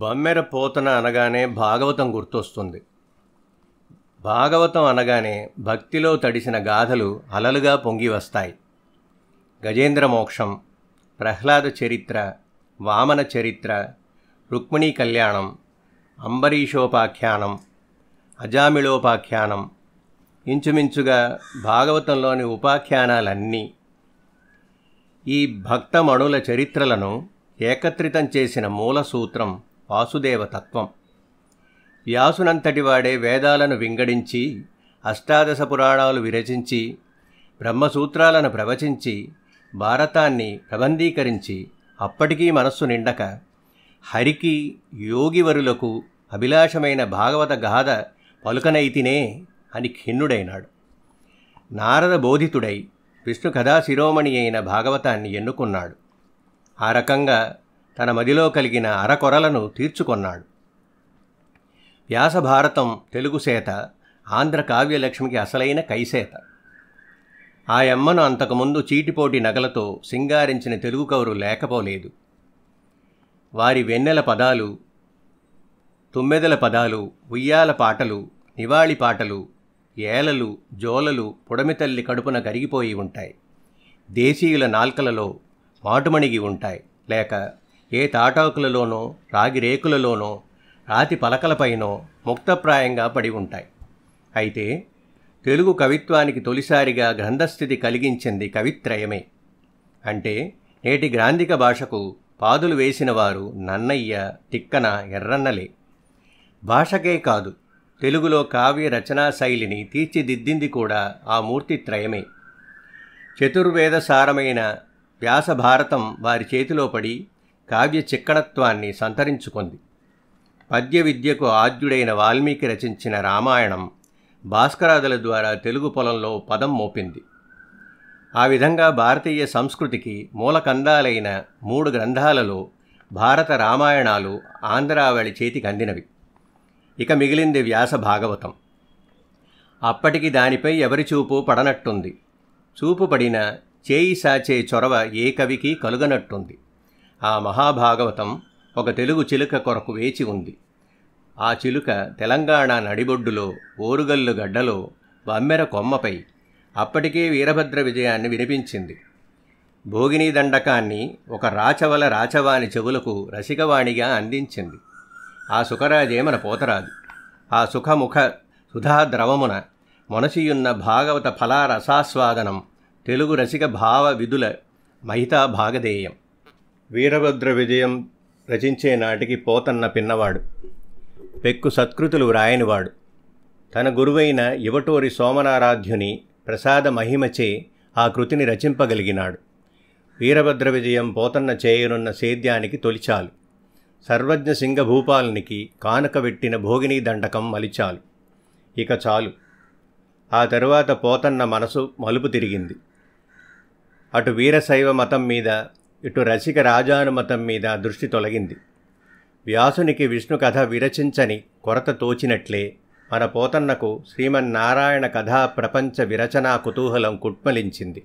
బమ్మెర పోతన అనగానే భాగవతం గుర్తొస్తుంది భాగవతం అనగానే భక్తిలో తడిసిన గాథలు అలలుగా పొంగి వస్తాయి గజేంద్ర మోక్షం ప్రహ్లాద చరిత్ర వామన చరిత్ర రుక్మిణీ కళ్యాణం అంబరీషోపాఖ్యానం అజామిళోపాఖ్యానం ఇంచుమించుగా భాగవతంలోని ఉపాఖ్యానాలన్నీ ఈ భక్తమణుల చరిత్రలను ఏకత్రితం చేసిన మూల సూత్రం వాసుదేవతత్వం వ్యాసునంతటివాడే వేదాలను వింగడించి అష్టాదశ పురాణాలు విరచించి బ్రహ్మసూత్రాలను ప్రవచించి భారతాన్ని ప్రబంధీకరించి అప్పటికీ మనస్సు నిండక హరికి యోగివరులకు అభిలాషమైన భాగవత గాథ పలుకనైతినే అని ఖిన్నుడైనాడు నారద బోధితుడై విష్ణు కథా శిరోమణి అయిన భాగవతాన్ని ఎన్నుకున్నాడు ఆ రకంగా తన మదిలో కలిగిన అరకొరలను తీర్చుకొన్నాడు వ్యాసభారతం తెలుగు సేత ఆంధ్ర కావ్యలక్ష్మికి అసలైన కైసేత ఆయమ్మను అంతకుముందు చీటిపోటి నగలతో సింగారించిన తెలుగు కవురు లేకపోలేదు వారి వెన్నెల పదాలు తుమ్మెదల పదాలు ఉయ్యాల పాటలు నివాళి పాటలు ఏలలు జోలలు పుడమితల్లి కడుపున కరిగిపోయి ఉంటాయి దేశీయుల నాల్కలలో మాటుమణిగి ఉంటాయి లేక ఏ తాటాకులలోనో రాగి రేకులలోనో రాతి పలకలపైనో ముక్తప్రాయంగా పడి ఉంటాయి అయితే తెలుగు కవిత్వానికి తొలిసారిగా గ్రంథస్థితి కలిగించింది కవిత్రయమే అంటే నేటి గ్రాంధిక భాషకు పాదులు వేసిన వారు నన్నయ్య తిక్కన ఎర్రన్నలే భాషకే కాదు తెలుగులో కావ్య రచనా శైలిని తీర్చిదిద్దింది కూడా ఆ మూర్తి త్రయమే చతుర్వేద సారమైన వ్యాసభారతం వారి చేతిలో పడి కావ్య చిక్కడత్వాన్ని సంతరించుకుంది పద్య విద్యకు ఆద్యుడైన వాల్మీకి రచించిన రామాయణం భాస్కరాదుల ద్వారా తెలుగు పొలంలో పదం మోపింది ఆ విధంగా భారతీయ సంస్కృతికి మూలకందాలైన మూడు గ్రంథాలలో భారత రామాయణాలు ఆంధ్రావళి చేతికి అందినవి ఇక మిగిలింది వ్యాస భాగవతం అప్పటికి దానిపై ఎవరి చూపు పడనట్టుంది చూపు పడిన చేయి సాచే చొరవ ఏ కవికి కలుగనట్టుంది ఆ మహాభాగవతం ఒక తెలుగు చిలుక కొరకు వేచి ఉంది ఆ చిలుక తెలంగాణ నడిబొడ్డులో ఓరుగల్లు గడ్డలో బమ్మెర కొమ్మపై అప్పటికే వీరభద్ర విజయాన్ని వినిపించింది భోగిని దండకాన్ని ఒక రాచవల రాచవాణి చెవులకు రసికవాణిగా అందించింది ఆ సుఖరాజేమన పోతరాదు ఆ సుఖముఖ సుధాద్రవమున మొనసియున్న భాగవత ఫలారసాస్వాదనం తెలుగు రసిక భావ విధుల మహితా భాగధేయం వీరభద్ర విజయం రచించే నాటికి పోతన్న పిన్నవాడు పెక్కు సత్కృతులు వ్రాయనివాడు తన గురువైన యువటూరి సోమనారాధ్యుని ప్రసాద మహిమచే ఆ కృతిని రచింపగలిగినాడు వీరభద్ర విజయం పోతన్న చేయనున్న సేద్యానికి తొలిచాలు సర్వజ్ఞ సింగభూపాలనికి వెట్టిన భోగిని దండకం మలిచాలు ఇక చాలు ఆ తరువాత పోతన్న మనసు మలుపు తిరిగింది అటు వీరశైవ మతం మీద ఇటు రసిక రాజానుమతం మీద దృష్టి తొలగింది వ్యాసునికి విష్ణు కథ విరచించని కొరత తోచినట్లే మన పోతన్నకు శ్రీమన్నారాయణ కథా ప్రపంచ విరచనా కుతూహలం కుట్మలించింది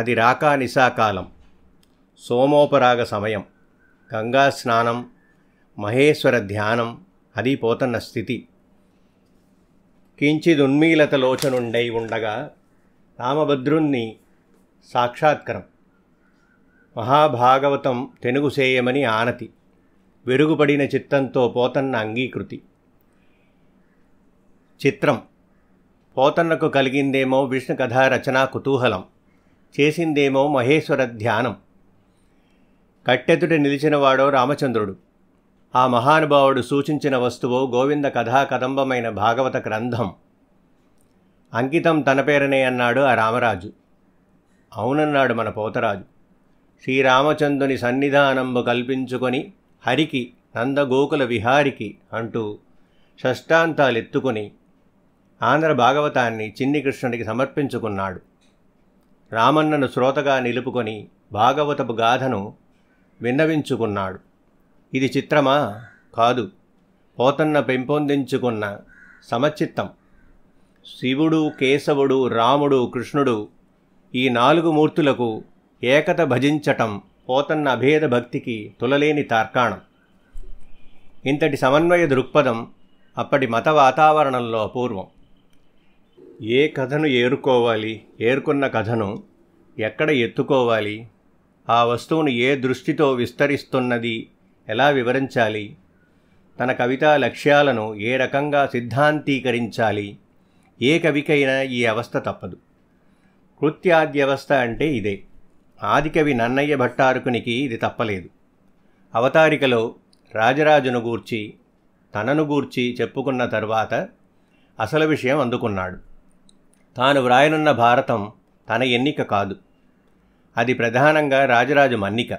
అది రాకా నిశాకాలం సోమోపరాగ సమయం గంగా స్నానం మహేశ్వర ధ్యానం అది పోతన్న స్థితి కించిదున్మీలత లోచనుండై ఉండగా రామభద్రుణ్ణి సాక్షాత్కరం మహాభాగవతం తెనుగుసేయమని ఆనతి వెరుగుపడిన చిత్తంతో పోతన్న అంగీకృతి చిత్రం పోతన్నకు కలిగిందేమో విష్ణు కథా రచనా కుతూహలం చేసిందేమో మహేశ్వర ధ్యానం కట్టెతుట నిలిచినవాడో రామచంద్రుడు ఆ మహానుభావుడు సూచించిన వస్తువు గోవింద కథా కదంబమైన భాగవత గ్రంథం అంకితం తన పేరనే అన్నాడు ఆ రామరాజు అవునన్నాడు మన పోతరాజు శ్రీరామచంద్రుని సన్నిధానంబు కల్పించుకొని హరికి నందగోకుల విహారికి అంటూ షష్టాంతాలెత్తుకుని ఆంధ్ర భాగవతాన్ని చిన్ని కృష్ణుడికి సమర్పించుకున్నాడు రామన్నను శ్రోతగా నిలుపుకొని భాగవతపు గాథను విన్నవించుకున్నాడు ఇది చిత్రమా కాదు పోతన్న పెంపొందించుకున్న సమచిత్తం శివుడు కేశవుడు రాముడు కృష్ణుడు ఈ నాలుగు మూర్తులకు ఏకత భజించటం పోతన్న అభేద భక్తికి తులలేని తార్కాణం ఇంతటి సమన్వయ దృక్పథం అప్పటి మత వాతావరణంలో అపూర్వం ఏ కథను ఏరుకోవాలి ఏరుకున్న కథను ఎక్కడ ఎత్తుకోవాలి ఆ వస్తువును ఏ దృష్టితో విస్తరిస్తున్నది ఎలా వివరించాలి తన కవితా లక్ష్యాలను ఏ రకంగా సిద్ధాంతీకరించాలి ఏ కవికైనా ఈ అవస్థ తప్పదు కృత్యాద్యవస్థ అంటే ఇదే ఆదికవి నన్నయ్య భట్టారకునికి ఇది తప్పలేదు అవతారికలో రాజరాజును గూర్చి తనను గూర్చి చెప్పుకున్న తర్వాత అసలు విషయం అందుకున్నాడు తాను వ్రాయనున్న భారతం తన ఎన్నిక కాదు అది ప్రధానంగా రాజరాజు మన్నిక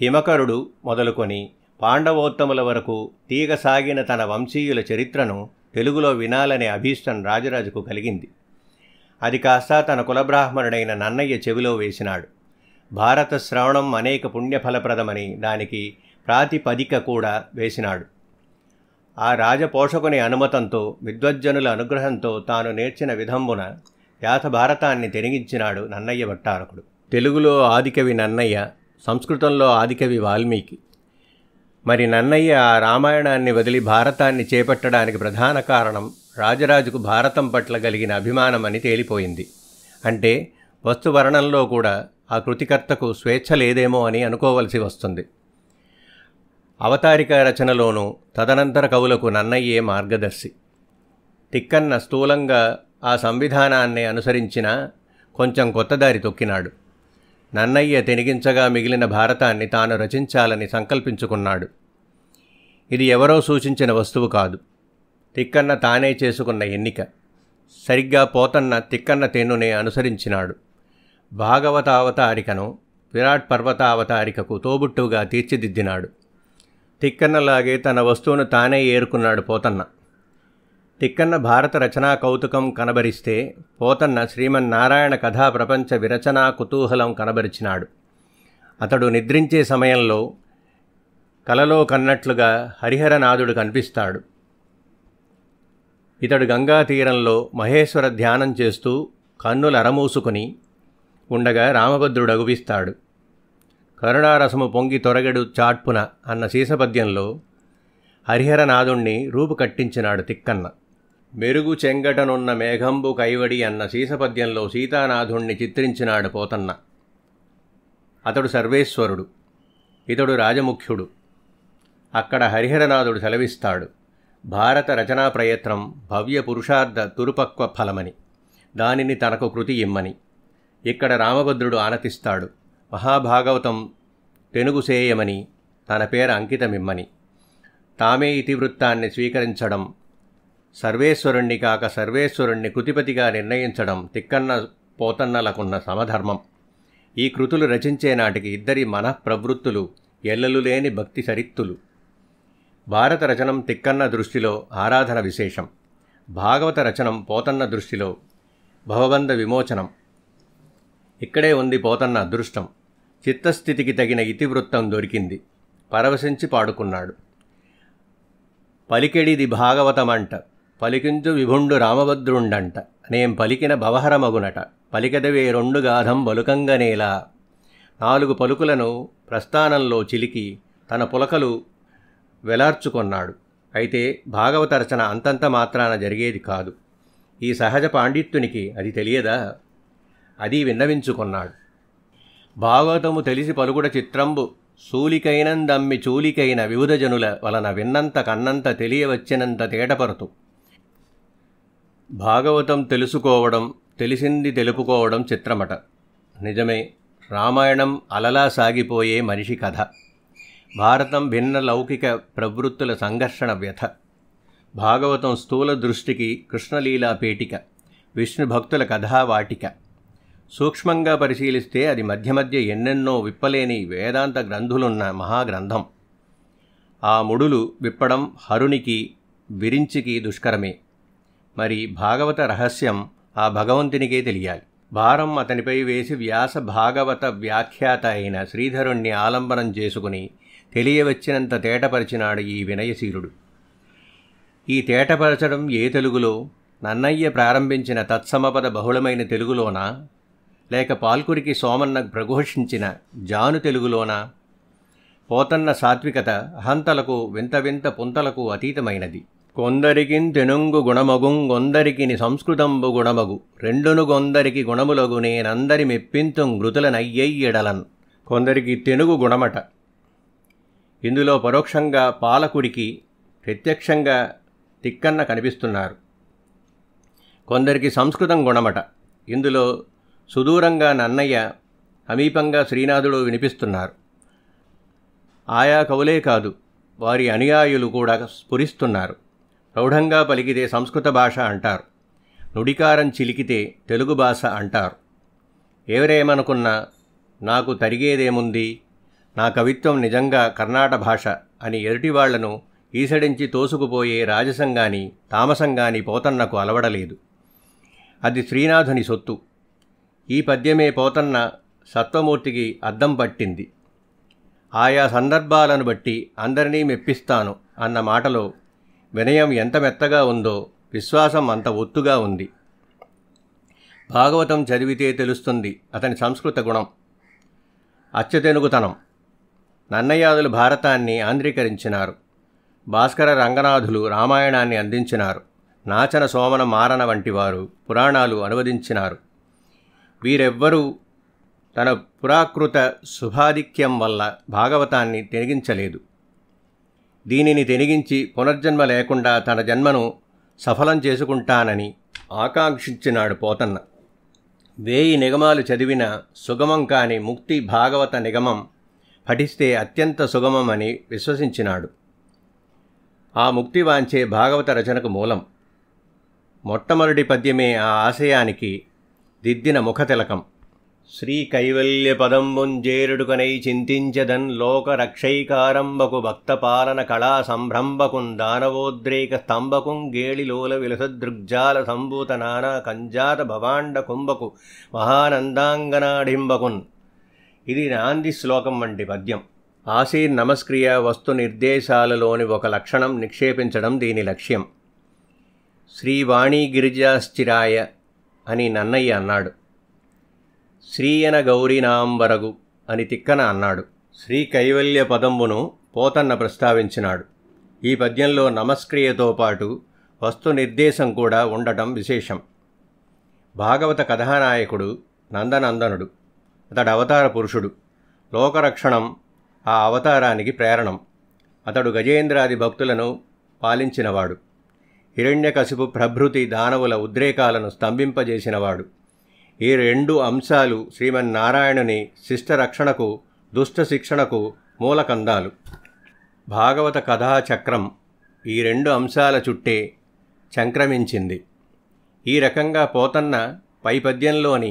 హిమకరుడు మొదలుకొని పాండవోత్తముల వరకు తీగ సాగిన తన వంశీయుల చరిత్రను తెలుగులో వినాలనే అభీష్టం రాజరాజుకు కలిగింది అది కాస్త తన కులబ్రాహ్మణుడైన నన్నయ్య చెవిలో వేసినాడు భారత శ్రవణం అనేక పుణ్యఫలప్రదమని దానికి ప్రాతిపదిక కూడా వేసినాడు ఆ రాజపోషకుని అనుమతంతో విద్వజ్జనుల అనుగ్రహంతో తాను నేర్చిన విధంబున యాథ భారతాన్ని తెరిగించినాడు నన్నయ్య భట్టారకుడు తెలుగులో ఆదికవి నన్నయ్య సంస్కృతంలో ఆదికవి వాల్మీకి మరి నన్నయ్య ఆ రామాయణాన్ని వదిలి భారతాన్ని చేపట్టడానికి ప్రధాన కారణం రాజరాజుకు భారతం పట్ల కలిగిన అభిమానం అని తేలిపోయింది అంటే వస్తువర్ణంలో కూడా ఆ కృతికర్తకు స్వేచ్ఛ లేదేమో అని అనుకోవలసి వస్తుంది అవతారిక రచనలోనూ తదనంతర కవులకు నన్నయ్యే మార్గదర్శి తిక్కన్న స్థూలంగా ఆ సంవిధానాన్ని అనుసరించిన కొంచెం కొత్తదారి తొక్కినాడు నన్నయ్య తెనిగించగా మిగిలిన భారతాన్ని తాను రచించాలని సంకల్పించుకున్నాడు ఇది ఎవరో సూచించిన వస్తువు కాదు తిక్కన్న తానే చేసుకున్న ఎన్నిక సరిగ్గా పోతన్న తిక్కన్న తెన్నునే అనుసరించినాడు భాగవతావతారికను విరాట్ పర్వతావతారికకు తోబుట్టుగా తీర్చిదిద్దినాడు తిక్కన్నలాగే తన వస్తువును తానే ఏరుకున్నాడు పోతన్న తిక్కన్న భారత రచనా కౌతుకం కనబరిస్తే పోతన్న శ్రీమన్నారాయణ కథా ప్రపంచ విరచనా కుతూహలం కనబరిచినాడు అతడు నిద్రించే సమయంలో కలలో కన్నట్లుగా హరిహరనాథుడు కనిపిస్తాడు ఇతడు గంగా తీరంలో మహేశ్వర ధ్యానం చేస్తూ కన్నులరమూసుకుని ఉండగా రామభద్రుడు అగుపిస్తాడు కరుణారసము పొంగి తొరగడు చాట్పున అన్న శీసపద్యంలో హరిహరనాథుణ్ణి రూపు కట్టించినాడు తిక్కన్న మెరుగు చెంగటనున్న మేఘంబు కైవడి అన్న శీసపద్యంలో సీతానాథుణ్ణి చిత్రించినాడు పోతన్న అతడు సర్వేశ్వరుడు ఇతడు రాజముఖ్యుడు అక్కడ హరిహరనాథుడు సెలవిస్తాడు భారత రచనా ప్రయత్నం భవ్య పురుషార్థ తురుపక్వ ఫలమని దానిని తనకు కృతి ఇమ్మని ఇక్కడ రామభద్రుడు ఆనతిస్తాడు మహాభాగవతం సేయమని తన పేరు అంకితమిమ్మని తామే ఇతివృత్తాన్ని స్వీకరించడం సర్వేశ్వరుణ్ణి కాక సర్వేశ్వరుణ్ణి కృతిపతిగా నిర్ణయించడం తిక్కన్న పోతన్నలకున్న సమధర్మం ఈ కృతులు రచించే నాటికి ఇద్దరి మనఃప్రవృత్తులు లేని భక్తి సరిత్తులు భారత రచనం తిక్కన్న దృష్టిలో ఆరాధన విశేషం భాగవత రచనం పోతన్న దృష్టిలో భవబంధ విమోచనం ఇక్కడే ఉంది పోతన్న అదృష్టం చిత్తస్థితికి తగిన ఇతివృత్తం దొరికింది పరవశించి పాడుకున్నాడు పలికెడిది భాగవతమంట పలికించు విభుండు రామభద్రుండంట నేం పలికిన భవహరమగునట పలికదవే రెండు గాధం బలుకంగనేలా నాలుగు పలుకులను ప్రస్థానంలో చిలికి తన పులకలు వెలార్చుకొన్నాడు అయితే భాగవత రచన అంతంత మాత్రాన జరిగేది కాదు ఈ సహజ పాండిత్యునికి అది తెలియదా అది విన్నవించుకున్నాడు భాగవతము తెలిసి పలుకుడ చిత్రంబు సూలికైనందమ్మి చూలికైన జనుల వలన విన్నంత కన్నంత తెలియవచ్చినంత తేటపరుతు భాగవతం తెలుసుకోవడం తెలిసింది తెలుపుకోవడం చిత్రమట నిజమే రామాయణం అలలా సాగిపోయే మనిషి కథ భారతం భిన్న లౌకిక ప్రవృత్తుల సంఘర్షణ వ్యథ భాగవతం స్థూల దృష్టికి కృష్ణలీలా పేటిక విష్ణుభక్తుల కథావాటిక సూక్ష్మంగా పరిశీలిస్తే అది మధ్య మధ్య ఎన్నెన్నో విప్పలేని వేదాంత గ్రంథులున్న మహాగ్రంథం ఆ ముడులు విప్పడం హరునికి విరించికి దుష్కరమే మరి భాగవత రహస్యం ఆ భగవంతునికే తెలియాలి భారం అతనిపై వేసి వ్యాస భాగవత వ్యాఖ్యాత అయిన శ్రీధరుణ్ణి ఆలంబనం చేసుకుని తెలియవచ్చినంత తేటపరిచినాడు ఈ వినయశీలుడు ఈ తేటపరచడం ఏ తెలుగులో నన్నయ్య ప్రారంభించిన తత్సమపద బహుళమైన తెలుగులోన లేక పాల్కుడికి సోమన్న ప్రఘోషించిన జాను తెలుగులోన పోతన్న సాత్వికత అహంతలకు వింత వింత పుంతలకు అతీతమైనది కొందరికిన్ తెనుంగు గుణమగుంగొందరికిని సంస్కృతంబు గుణమగు రెండును గొందరికి గుణములగు నేనందరి మెప్పింతుం నయ్యయ్యడలన్ కొందరికి తెనుగు గుణమట ఇందులో పరోక్షంగా పాలకుడికి ప్రత్యక్షంగా తిక్కన్న కనిపిస్తున్నారు కొందరికి సంస్కృతం గుణమట ఇందులో సుదూరంగా నన్నయ్య సమీపంగా శ్రీనాథుడు వినిపిస్తున్నారు ఆయా కవులే కాదు వారి అనుయాయులు కూడా స్ఫురిస్తున్నారు ప్రౌఢంగా పలికితే సంస్కృత భాష అంటారు నుడికారం చిలికితే తెలుగు భాష అంటారు ఎవరేమనుకున్నా నాకు తరిగేదేముంది నా కవిత్వం నిజంగా కర్ణాట భాష అని ఎదుటివాళ్లను ఈసడించి తోసుకుపోయే రాజసంగాని తామసంగాని పోతన్నకు అలవడలేదు అది శ్రీనాథుని సొత్తు ఈ పద్యమే పోతన్న సత్వమూర్తికి అద్దం పట్టింది ఆయా సందర్భాలను బట్టి అందరినీ మెప్పిస్తాను అన్న మాటలో వినయం ఎంత మెత్తగా ఉందో విశ్వాసం అంత ఒత్తుగా ఉంది భాగవతం చదివితే తెలుస్తుంది అతని సంస్కృత గుణం అచ్చతెనుగుతనం నన్నయాదులు భారతాన్ని ఆంధ్రీకరించినారు భాస్కర రంగనాథులు రామాయణాన్ని అందించినారు నాచన సోమన మారణ వంటి వారు పురాణాలు అనువదించినారు వీరెవ్వరూ తన పురాకృత శుభాధిక్యం వల్ల భాగవతాన్ని తెనిగించలేదు దీనిని తెనిగించి పునర్జన్మ లేకుండా తన జన్మను సఫలం చేసుకుంటానని ఆకాంక్షించినాడు పోతన్న వేయి నిగమాలు చదివిన సుగమం కాని ముక్తి భాగవత నిగమం పఠిస్తే అత్యంత సుగమమని విశ్వసించినాడు ఆ ముక్తి వాంచే భాగవత రచనకు మూలం మొట్టమొదటి పద్యమే ఆ ఆశయానికి దిద్దిన ముఖతిలకం శ్రీ కైవల్య పదంబుంజేరుడుకనై చింతించదన్ భక్త భక్తపాలన కళా సంభ్రంభకుం దానవోద్రేక స్తంభకుం గేళిలోల విలసదృగ్జాల సంభూత నానా కంజాత భవాండ కుంభకు మహానందాంగనాడింబకున్ ఇది నాంది శ్లోకం వంటి పద్యం ఆశీర్ నమస్క్రియ వస్తు నిర్దేశాలలోని ఒక లక్షణం నిక్షేపించడం దీని లక్ష్యం శ్రీవాణీ గిరిజాశ్చిరాయ అని నన్నయ్య అన్నాడు శ్రీయన గౌరీనాంబరగు అని తిక్కన అన్నాడు శ్రీ కైవల్య పదంబును పోతన్న ప్రస్తావించినాడు ఈ పద్యంలో నమస్క్రియతో పాటు వస్తు నిర్దేశం కూడా ఉండటం విశేషం భాగవత కథానాయకుడు నందనందనుడు అతడు అవతార పురుషుడు లోకరక్షణం ఆ అవతారానికి ప్రేరణం అతడు గజేంద్రాది భక్తులను పాలించినవాడు హిరణ్యకశిపు ప్రభృతి దానవుల ఉద్రేకాలను స్తంభింపజేసినవాడు ఈ రెండు అంశాలు శ్రీమన్నారాయణుని శిష్టరక్షణకు దుష్ట శిక్షణకు మూలకందాలు భాగవత కథాచక్రం ఈ రెండు అంశాల చుట్టే సంక్రమించింది ఈ రకంగా పోతన్న పైపద్యంలోని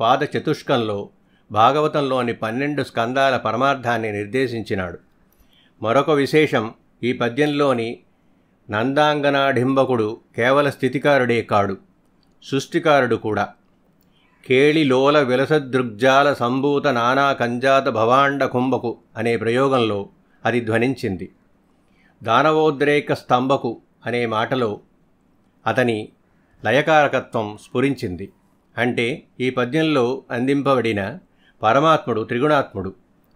పాదచతుష్కంలో చతుష్కంలో భాగవతంలోని పన్నెండు స్కందాల పరమార్థాన్ని నిర్దేశించినాడు మరొక విశేషం ఈ పద్యంలోని నందాంగనాడింబకుడు కేవల స్థితికారుడే కాడు సృష్టికారుడు కూడా కేళిలోల విలసదృగ్జాల సంభూత నానా కంజాత భవాండ కుంభకు అనే ప్రయోగంలో అది ధ్వనించింది దానవోద్రేక స్తంభకు అనే మాటలో అతని లయకారకత్వం స్ఫురించింది అంటే ఈ పద్యంలో అందింపబడిన పరమాత్ముడు త్రిగుణాత్ముడు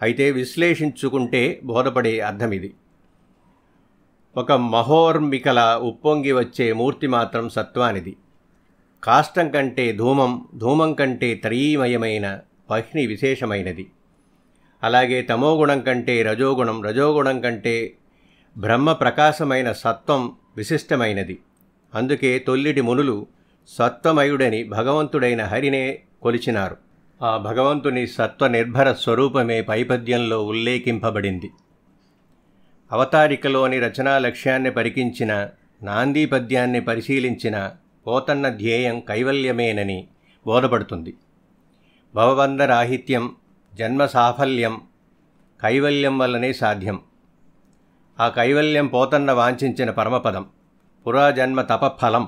అయితే విశ్లేషించుకుంటే బోధపడే అర్థమిది ఒక మహోర్మికల ఉప్పొంగి వచ్చే మూర్తి మాత్రం సత్వానిది కాష్టం కంటే ధూమం ధూమం కంటే త్రయీమయమైన పహ్ని విశేషమైనది అలాగే తమోగుణం కంటే రజోగుణం రజోగుణం కంటే బ్రహ్మ ప్రకాశమైన సత్వం విశిష్టమైనది అందుకే తొల్లిటి మునులు సత్వమయుడని భగవంతుడైన హరినే కొలిచినారు ఆ భగవంతుని సత్వ నిర్భర స్వరూపమే పైపద్యంలో ఉల్లేఖింపబడింది అవతారికలోని రచనా లక్ష్యాన్ని పరికించిన నాంది పద్యాన్ని పరిశీలించిన పోతన్న ధ్యేయం కైవల్యమేనని బోధపడుతుంది భవబంధరాహిత్యం జన్మ సాఫల్యం కైవల్యం వల్లనే సాధ్యం ఆ కైవల్యం పోతన్న వాంఛించిన పరమపదం పురాజన్మ తపఫలం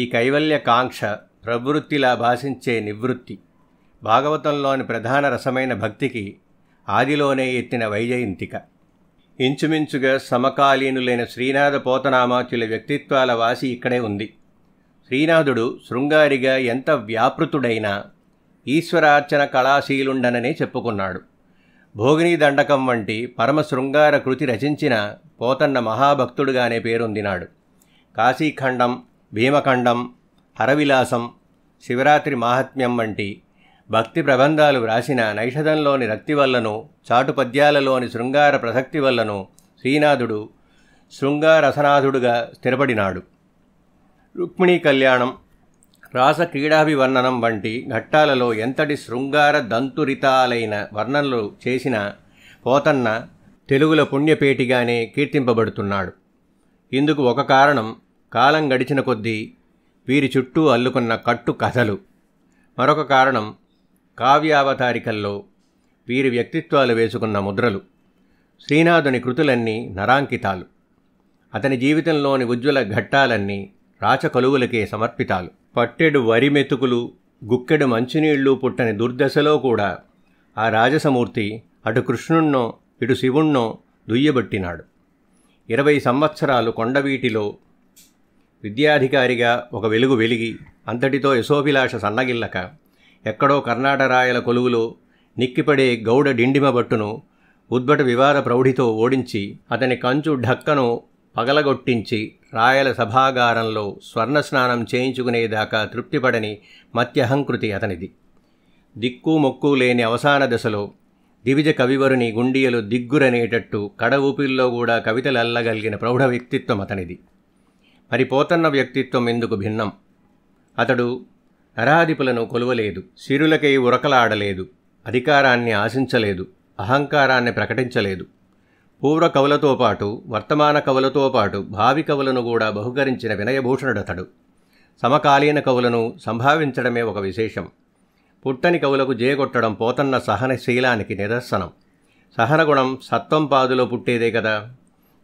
ఈ కైవల్య కాంక్ష ప్రవృత్తిలా భాషించే నివృత్తి భాగవతంలోని ప్రధాన రసమైన భక్తికి ఆదిలోనే ఎత్తిన వైజయంతిక ఇంచుమించుగా సమకాలీనులైన శ్రీనాథ పోతనామాచుల వ్యక్తిత్వాల వాసి ఇక్కడే ఉంది శ్రీనాథుడు శృంగారిగా ఎంత వ్యాపృతుడైనా ఈశ్వరార్చన కళాశీలుండననే చెప్పుకున్నాడు భోగిని దండకం వంటి పరమ శృంగార కృతి రచించిన పోతన్న మహాభక్తుడుగానే పేరొందినాడు కాశీఖండం భీమఖండం హరవిలాసం శివరాత్రి మాహాత్మ్యం వంటి భక్తి ప్రబంధాలు వ్రాసిన నైషధంలోని రక్తి వల్లను చాటుపద్యాలలోని శృంగార ప్రసక్తి వల్లను శ్రీనాథుడు శృంగారసనాథుడుగా స్థిరపడినాడు రుక్మిణీ కళ్యాణం రాస క్రీడాభివర్ణనం వంటి ఘట్టాలలో ఎంతటి శృంగార దంతురితాలైన వర్ణనలు చేసిన పోతన్న తెలుగుల పుణ్యపేటిగానే కీర్తింపబడుతున్నాడు ఇందుకు ఒక కారణం కాలం గడిచిన కొద్దీ వీరి చుట్టూ అల్లుకున్న కట్టు కథలు మరొక కారణం కావ్యావతారికల్లో వీరి వ్యక్తిత్వాలు వేసుకున్న ముద్రలు శ్రీనాథుని కృతులన్నీ నరాంకితాలు అతని జీవితంలోని ఉజ్వల ఘట్టాలన్నీ రాచకలువులకే సమర్పితాలు పట్టెడు వరి మెతుకులు గుక్కెడు మంచినీళ్లు పుట్టని దుర్దశలో కూడా ఆ రాజసమూర్తి అటు కృష్ణుణ్ణో ఇటు శివుణ్ణో దుయ్యబట్టినాడు ఇరవై సంవత్సరాలు కొండవీటిలో విద్యాధికారిగా ఒక వెలుగు వెలిగి అంతటితో యశోభిలాష సన్నగిల్లక ఎక్కడో కర్ణాటరాయల రాయల కొలువులో నిక్కిపడే గౌడ డిండిమ భట్టును ఉద్భట వివాద ప్రౌఢితో ఓడించి అతని కంచు ఢక్కను పగలగొట్టించి రాయల సభాగారంలో స్వర్ణస్నానం చేయించుకునేదాకా తృప్తిపడని మత్యహంకృతి అతనిది దిక్కు మొక్కు లేని అవసాన దశలో దివిజ కవివరుని గుండియలు దిగ్గురనేటట్టు కడ ఊపిల్లో కూడా కవితలు అల్లగలిగిన ప్రౌఢ వ్యక్తిత్వం అతనిది మరి పోతన్న వ్యక్తిత్వం ఎందుకు భిన్నం అతడు అరాధిపులను కొలువలేదు శిరులకై ఉరకలాడలేదు అధికారాన్ని ఆశించలేదు అహంకారాన్ని ప్రకటించలేదు పూర్వ కవులతో పాటు వర్తమాన కవులతో పాటు భావి కవులను కూడా బహుకరించిన వినయభూషణుడతడు సమకాలీన కవులను సంభావించడమే ఒక విశేషం పుట్టని కవులకు జేగొట్టడం పోతన్న సహనశీలానికి నిదర్శనం సహనగుణం సత్వం పాదులో పుట్టేదే కదా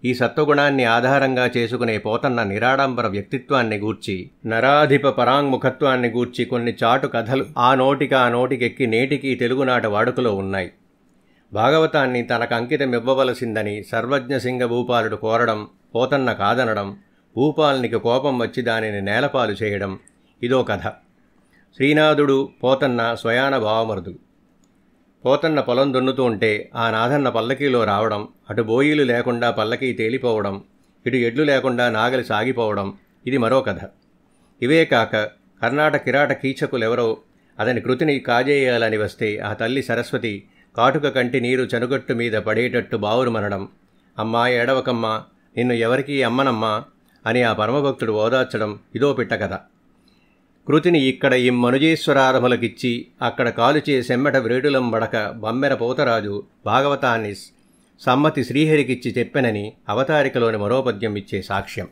ఈ సత్వగుణాన్ని ఆధారంగా చేసుకునే పోతన్న నిరాడంబర వ్యక్తిత్వాన్ని గూర్చి నరాధిప పరాంగ్ముఖత్వాన్ని గూర్చి కొన్ని చాటు కథలు ఆ నోటికి ఆ నోటికెక్కి నేటికి తెలుగునాట వాడుకలో ఉన్నాయి భాగవతాన్ని తనకు అంకితమివ్వవలసిందని సర్వజ్ఞ సింగ భూపాలుడు కోరడం పోతన్న కాదనడం భూపాలునికి కోపం వచ్చి దానిని నేలపాలు చేయడం ఇదో కథ శ్రీనాథుడు పోతన్న స్వయాన భావమరుదుడు పోతన్న పొలం దున్నుతూ ఉంటే ఆ నాథన్న పల్లకీలో రావడం అటు బోయిలు లేకుండా పల్లకీ తేలిపోవడం ఇటు ఎడ్లు లేకుండా నాగలి సాగిపోవడం ఇది మరో కథ ఇవే కాక కర్ణాటక కిరాట కీచకులెవరో అతని కృతిని కాజేయాలని వస్తే ఆ తల్లి సరస్వతి కాటుక కంటి నీరు చనుగట్టు మీద పడేటట్టు బావురు మనడం అమ్మా ఏడవకమ్మా నిన్ను ఎవరికీ అమ్మనమ్మా అని ఆ పరమభక్తుడు ఓదార్చడం ఇదో పిట్ట కథ కృతిని ఇక్కడ ఈ మనుజేశ్వరారములకిచ్చి అక్కడ కాలుచే సెమ్మట వ్రేటులం బడక బమ్మెర పోతరాజు భాగవతాన్ని సమ్మతి శ్రీహరికిచ్చి చెప్పెనని అవతారికలోని మరోపద్యం ఇచ్చే సాక్ష్యం